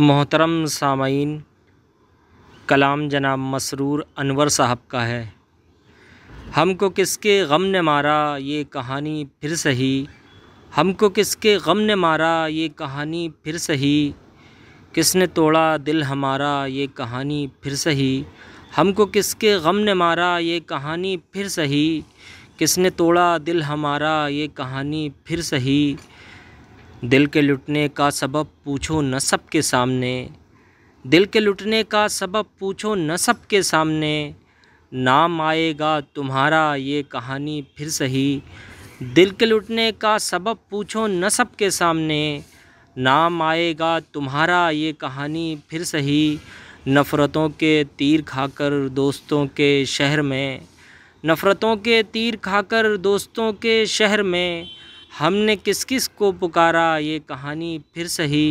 मोहतरम सामीन कलाम जनाब मसरूर अनवर साहब का है हमको किसके गम ने मारा ये कहानी फिर सही हमको किसके गम ने मारा ये कहानी फिर सही किसने तोड़ा दिल हमारा ये कहानी फिर सही हमको किसके गम ने मारा ये कहानी फिर सही किसने तोड़ा दिल हमारा ये कहानी फिर सही दिल के लुटने का सबब पूछो न सब के सामने दिल के लुटने का सबब पूछो न सब के सामने नाम आएगा तुम्हारा ये कहानी फिर सही दिल के लुटने का सबब पूछो न सब के सामने नाम आएगा तुम्हारा ये कहानी फिर सही नफ़रतों के तीर खाकर दोस्तों के शहर में नफ़रतों के तीर खाकर दोस्तों के शहर में हमने किस किस को पुकारा ये कहानी फिर सही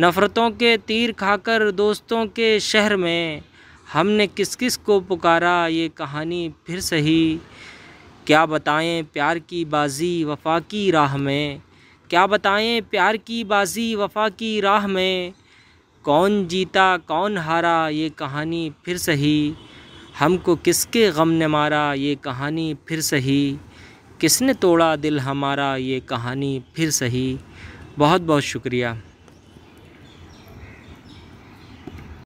नफ़रतों के तीर खाकर दोस्तों के शहर में हमने किस किस को पुकारा ये कहानी फिर सही क्या बताएं प्यार की बाजी वफा की राह में क्या बताएं प्यार की बाजी वफा की राह में कौन जीता कौन हारा ये कहानी फिर सही हमको किसके गम ने मारा ये कहानी फिर सही किसने तोड़ा दिल हमारा ये कहानी फिर सही बहुत बहुत शुक्रिया